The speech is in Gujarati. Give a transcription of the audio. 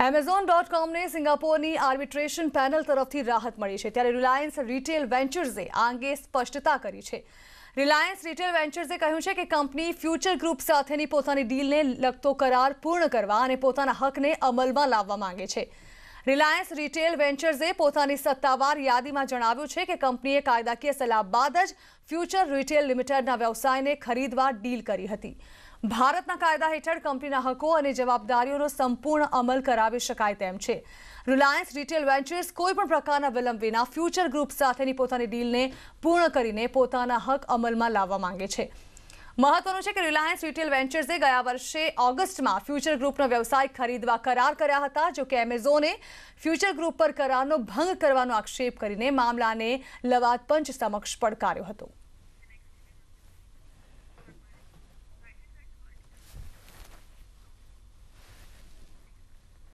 એમેઝોન ડોટ કોમને સિંગાપોરની આર્બિટ્રેશન પેનલ તરફથી રાહત મળી છે ત્યારે રિલાયન્સ રિટેલ વેન્ચર્સે આ અંગે સ્પષ્ટતા કરી છે રિલાયન્સ રિટેલ વેન્ચર્સે કહ્યું છે કે કંપની ફ્યુચર ગ્રુપ સાથેની પોતાની ડીલને લગતો કરાર પૂર્ણ કરવા અને પોતાના હકને અમલમાં લાવવા માંગે છે રિલાયન્સ રિટેલ વેન્ચર્સે પોતાની સત્તાવાર યાદીમાં જણાવ્યું છે કે કંપનીએ કાયદાકીય સલાહ બાદ જ ફ્યુચર રિટેલ લિમિટેડના વ્યવસાયને ખરીદવા ડીલ કરી હતી ભારતના કાયદા હેઠળ કંપનીના હકો અને જવાબદારીઓનો સંપૂર્ણ અમલ કરાવી શકાય તેમ છે રિલાયન્સ રિટેલ વેન્ચર્સ કોઈપણ પ્રકારના વિલંબ વિના ફ્યુચર ગ્રુપ સાથેની પોતાની ડીલને પૂર્ણ કરીને પોતાના હક અમલમાં લાવવા માંગે છે મહત્વનું છે કે રિલાયન્સ રિટેલ વેન્ચર્સે ગયા વર્ષે ઓગસ્ટમાં ફ્યુચર ગ્રુપનો વ્યવસાય ખરીદવા કરાર કર્યા હતા જો કે એમેઝોને ફ્યુચર ગ્રુપ પર કરારનો ભંગ કરવાનો આક્ષેપ કરીને મામલાને લવાદ પંચ સમક્ષ પડકાર્યો હતો